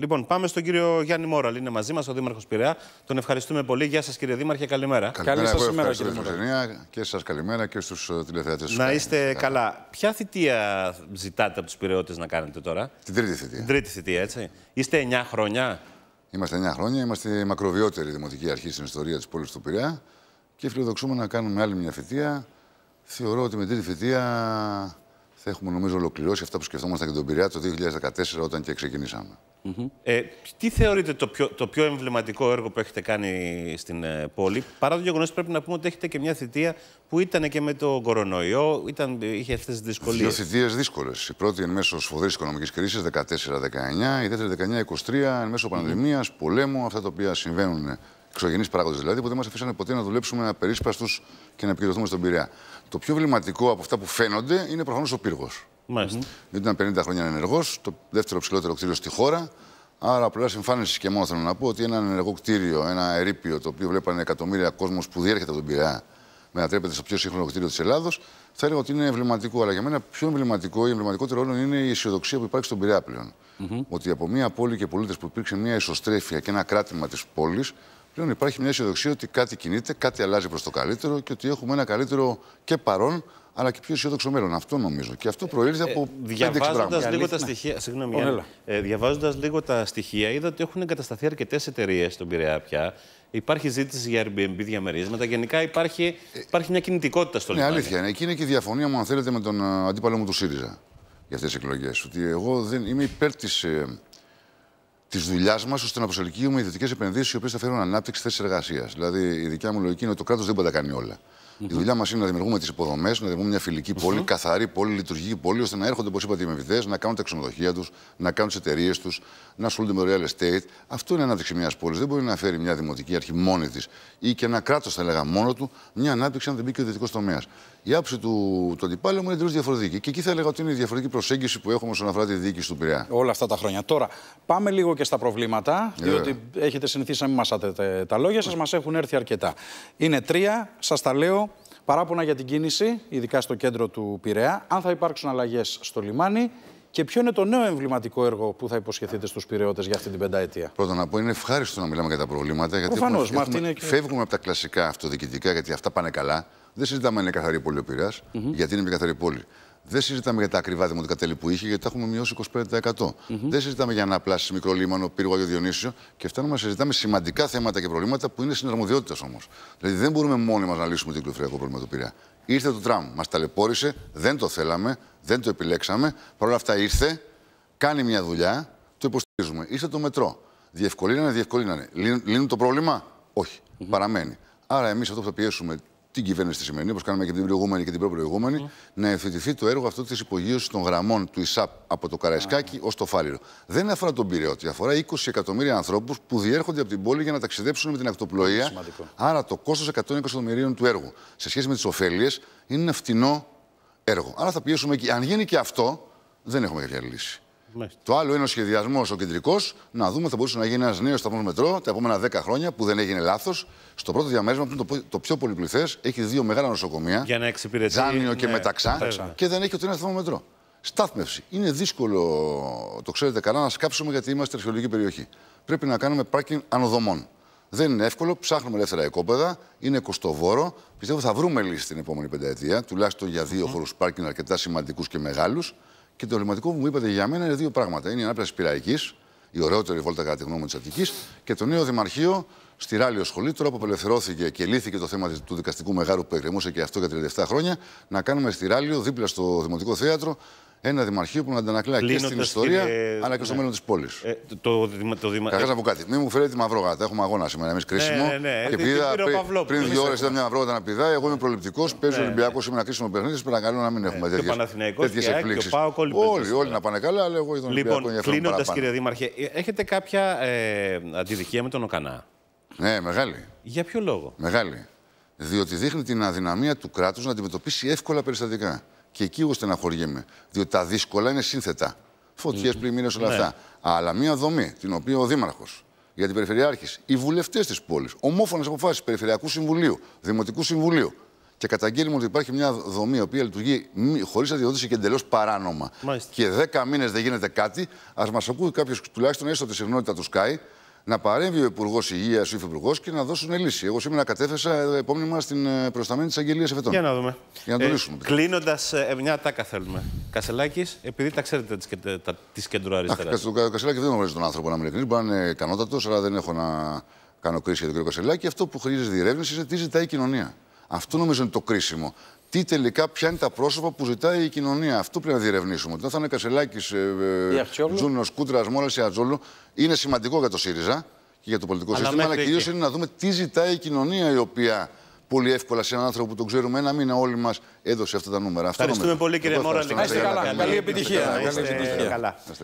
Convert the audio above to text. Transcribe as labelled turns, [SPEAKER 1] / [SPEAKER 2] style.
[SPEAKER 1] Λοιπόν, πάμε στον κύριο Γιάννη Μόραλ. Είναι μαζί μας ο Δήμαρχος Πειραιά. Τον ευχαριστούμε πολύ. Γεια σας, κύριε Δήμαρχε. Καλημέρα. Καλή σας ημέρα, κύριε Μόραλ. Και σας καλημέρα και στους ε, τηλεθεατές Να είστε καλά. Ποια θητεία ζητάτε από τους Πειραιώτε να κάνετε τώρα, Την τρίτη θητεία. Την τρίτη θητεία, έτσι. Είστε 9 χρόνια.
[SPEAKER 2] Είμαστε 9 χρόνια. Είμαστε η μακροβιότερη δημοτική αρχή στην ιστορία της πόλης του Πειραιά. Και φιλοδοξούμε να κάνουμε άλλη μια θητεία. Θεωρώ ότι με τρίτη θητεία θα έχουμε νομίζω ολοκληρώσει αυτά που σκεφτόμαστε για τον Πειραιά το 2014 όταν και ξεκινήσαμε.
[SPEAKER 1] ε, τι θεωρείτε το πιο, το πιο εμβληματικό έργο που έχετε κάνει στην ε, πόλη, παρά το γεγονός πρέπει να πούμε ότι έχετε και μια θητεία που ήταν και με το κορονοϊό, ήταν, είχε αυτές τις δυσκολίες. Δύο
[SPEAKER 2] θητείες δύσκολες. Η πρώτη εν μέσω σφοδρής οικονομικής κρίσης, 14-19, η δεύτερη 19-23, εν μέσω πανδημίας, πολέμου, αυτά τα οποία συμβαίνουν εξωγενείς παράγοντες δηλαδή, που δεν μας αφήσανε ποτέ να δουλέψουμε περίσπαστο και να επικεντρωθούμε στον Πειραιά. Το πιο βληματικό από αυτά που φαίνονται είναι προφανώς ο πύργος. Μάλιστα. Ήταν 50 χρόνια ενεργός, το δεύτερο ψηλότερο κτίριο στη χώρα. Άρα, απλά εμφάνισης και μόνο θέλω να πω ότι ένα ενεργό κτίριο, ένα ερείπιο το οποίο βλέπανε εκατομμύρια κόσμος που διέρχεται από τον Πειραιά, μετατρέπεται στο πιο σύγχρονο κτίριο της Ελλάδος, θα έλεγα ότι είναι εμβληματικό. Αλλά για μένα πιο εμβληματικό, η εμβληματικότερο όλων είναι η αισιοδοξία που υπάρχει στον Πειραιά πλέον. Mm -hmm. Ότι από μια πόλη και πολίτες που υπήρξε μια ισοστρέφεια και ένα κράτημα της πόλης, πλέον υπάρχει μια αισιοδοξία ότι κάτι κινείται, κάτι αλλάζει προς το καλύτερο και ότι έχουμε ένα καλύτερο και παρόν, αλλά και πιο αισιόδοξο μέλλον. Αυτό
[SPEAKER 1] νομίζω. Και αυτό προήλθε ε, από ε, πέντε ε, Λίγο τα στοιχεία, λίγο τα στοιχεία, είδα ότι έχουν εγκατασταθεί αρκετές εταιρείες στον Πειραιά πια. Υπάρχει ζήτηση για Airbnb διαμερίσματα. Γενικά υπάρχει, ε, υπάρχει μια κινητικότητα στο ναι, λιμάνι. Ναι, αλήθεια.
[SPEAKER 2] Είναι. Εκεί είναι και η διαφωνία μου, αν θέλετε, με τον αντίπαλό μου του ΣΥΡΙΖΑ για αυτές τις εκλογές. Ότι εγώ δεν είμαι υπέρ της της δουλειάς μας ώστε να προσελκύουμε ιδιωτικές επενδύσεις οι οποίες θα φέρουν ανάπτυξη θέσεις εργασίας. Δηλαδή, η δικιά μου λογική είναι ότι το κράτος δεν μπορεί να κάνει όλα. Η δουλειά μας είναι να δημιουργούμε τις υποδομές, να δημιουργούμε μια φιλική πόλη, καθαρή πόλη, λειτουργική πόλη, ώστε να έρχονται, όπω είπατε, οι μεβητέ, να κάνουν τα ξενοδοχεία τους, να κάνουν τις εταιρείες τους, να ασχολούνται με το real estate. Αυτό είναι ανάπτυξη μιας πόλης. Δεν μπορεί να φέρει μια δημοτική αρχή μόνη της ή και ένα κράτος, θα έλεγα, μόνο του μια ανάπτυξη αν δεν μπει και ο ιδιωτικός τομέας. Η άψη του, του αντιπάλου μου είναι εντελώς διαφορετική. Και εκεί θα έλεγα ότι είναι η διαφορετική προσέγγιση που έχουμε όσον αφορά τη διοίκηση του Πειραιά. Όλα αυτά τα χρόνια. Τώρα, πάμε λίγο και στα προβλήματα, yeah. Ε. διότι έχετε συνηθίσει να μην τα λόγια σας, ε. μας έχουν έρθει αρκετά. Είναι τρία, σας τα λέω παράπονα για την κίνηση, ειδικά στο κέντρο του Πειραιά, αν θα υπάρξουν αλλαγές στο λιμάνι και ποιο είναι το νέο εμβληματικό έργο που θα υποσχεθείτε στους Πειραιώτε για αυτή την πενταετία. Πρώτα να πω, είναι ευχάριστο να μιλάμε για τα προβλήματα. Γιατί Φεύγουμε από τα κλασικά αυτοδιοικητικά, γιατί αυτά πάνε καλά. Δεν συζητάμε αν είναι καθαρή πόλη ο Πειραιάς, γιατί είναι μια καθαρή πόλη. Δεν συζητάμε για τα ακριβά δημοτικά τέλη που είχε, γιατί τα έχουμε μειώσει 25%. Mm -hmm. Δεν συζητάμε για να μικρό λίμανο, πύργο Άγιο Διονύσιο και φτάνουμε να συζητάμε σημαντικά θέματα και προβλήματα που είναι συναρμοδιότητας όμως. Δηλαδή δεν μπορούμε μόνοι μας να λύσουμε το κυκλοφοριακό πρόβλημα του Πειραιά. Ήρθε το τραμ, μας ταλαιπώρησε, δεν το θέλαμε, δεν το επιλέξαμε. Παρ' όλα αυτά ήρθε, κάνει μια δουλειά, το υποστηρίζουμε. Ήρθε το μετρό. Διευκολύνανε, διευκολύνανε. Λύνουν το πρόβλημα, όχι. Παραμένει. Άρα εμείς αυτό που θα πιέσουμε την κυβέρνηση τη σημερινή, όπως κάναμε και την προηγούμενη και την προπροηγούμενη, mm. να εφητηθεί το έργο αυτό της υπογείωσης των γραμμών του ΙΣΑΠ από το Καραϊσκάκι mm. ως το Φάληρο. Δεν αφορά τον πυρεότη, αφορά 20 εκατομμύρια ανθρώπους που διέρχονται από την πόλη για να ταξιδέψουν με την ακτοπλοεία. Άρα το κόστος 120 εκατομμυρίων του έργου σε σχέση με τις ωφέλειες είναι ένα φτηνό έργο. Άρα θα πιέσουμε εκεί. Αν γίνει και αυτό, δεν έχουμε κάποια λύση. Το άλλο είναι ο σχεδιασμός ο κεντρικός. Να δούμε, θα μπορούσε να γίνει ένας νέος σταθμός μετρό τα επόμενα 10 χρόνια που δεν έγινε λάθος. Στο πρώτο διαμέρισμα που είναι το, πιο πολυπληθές, έχει δύο μεγάλα νοσοκομεία.
[SPEAKER 1] Για να εξυπηρετεί. Τζάνιο ναι, και μεταξά.
[SPEAKER 2] Και δεν έχει ούτε ένα σταθμό μετρό. Στάθμευση. Είναι δύσκολο, το ξέρετε καλά, να σκάψουμε γιατί είμαστε αρχαιολογική περιοχή. Πρέπει να κάνουμε πάρκινγκ ανοδομών. Δεν είναι εύκολο, ψάχνουμε ελεύθερα οικόπεδα, είναι κοστοβόρο. Πιστεύω θα βρούμε λύση την επόμενη πενταετία, τουλάχιστον για δύο mm. χώρους πάρκινγκ αρκετά σημαντικούς και μεγάλους. Και το λιματικό που μου είπατε για μένα είναι δύο πράγματα. Είναι η ανάπτυξη Πυραϊκής, η ωραιότερη βόλτα κατά τη γνώμη της Αττικής, και το νέο Δημαρχείο στη Ράλιο Σχολή. Τώρα που απελευθερώθηκε και λύθηκε το θέμα του δικαστικού μεγάλου που εκκρεμούσε και αυτό για 37 χρόνια, να κάνουμε στη Ράλιο, δίπλα στο Δημοτικό Θέατρο, ένα δημαρχείο που να αντανακλά και στην ιστορία, αλλά και στο μέλλον της πόλης. Ε, το το δημα... Ε- κάτι. Μην μου φέρετε τη γάτα. Έχουμε αγώνα σήμερα. Εμείς κρίσιμο. Ναι, ναι, ναι. και ε, πήρα, πριν, πριν δύο ώρες ήταν μια μαυρό να πηδάει. Εγώ είμαι προληπτικός. Παίζω ναι. Ολυμπιακός σήμερα κρίσιμο παιχνίδι. Σα παρακαλώ να μην έχουμε ε, τέτοιε εκπλήξει. Όλοι, όλοι να πάνε καλά, αλλά εγώ είδα λοιπόν, ενδιαφέρον. κλείνοντας, κύριε
[SPEAKER 1] Δήμαρχε, έχετε κάποια αντιδικία με τον Οκανά. Ναι, μεγάλη. Για ποιο λόγο. Μεγάλη.
[SPEAKER 2] Διότι δείχνει την αδυναμία του κράτους να αντιμετωπίσει εύκολα περιστατικά. Και εκεί εγώ στεναχωριέμαι. Διότι τα δύσκολα είναι σύνθετα. Φωτιές, πλημμύρες, όλα ναι. αυτά. Αλλά μία δομή, την οποία ο Δήμαρχος για την περιφερειαρχή, οι βουλευτές της πόλης, ομόφωνες αποφάσεις Περιφερειακού Συμβουλίου, Δημοτικού Συμβουλίου. Και καταγγέλνουμε ότι υπάρχει μια δομή η οποία λειτουργεί χωρίς αδειοδότηση και εντελώς παράνομα. Μάλιστα. Και 10 μήνες δεν γίνεται κάτι, ας μας ακούει κάποιος τουλάχιστον έστω τη συγνότητα του Σκάι, να παρέμβει ο Υπουργός Υγείας ή ο Υφυπουργός και να δώσουν λύση. Εγώ σήμερα κατέθεσα ε, επόμενη στην ε, προσταμένη της Αγγελίας Εφετών. Για να
[SPEAKER 1] δούμε. Για να το ε, λύσουμε. Ε, Κλείνοντας, ε, μια τάκα θέλουμε. Κασελάκης, επειδή τα ξέρετε τη κεντροαριστερά. το Κασελάκη δεν γνωρίζει τον άνθρωπο, να
[SPEAKER 2] μιλήσει. Μπορεί να είναι ικανότατος, αλλά δεν έχω να κάνω κρίση για τον κ. Κασελάκη. Αυτό που χρειάζεται διερεύνηση είναι τι ζητάει η κοινωνία. Αυτό νομίζω είναι το κρίσιμο τι τελικά, ποια είναι τα πρόσωπα που ζητάει η κοινωνία. Αυτό πρέπει να διερευνήσουμε. Όταν θα είναι Κασελάκης, ε, ε, Τζούνο, Κούτρα, Μόλα ή Ατζόλου, είναι σημαντικό για το ΣΥΡΙΖΑ και για το πολιτικό σύστημα. Αλλά κυρίως είναι να δούμε τι ζητάει η κοινωνία η οποία πολύ εύκολα σε έναν άνθρωπο που τον ξέρουμε ένα μήνα όλοι μας έδωσε αυτά τα νούμερα. Ευχαριστούμε πολύ, κύριε μόλι. Καλή επιτυχία.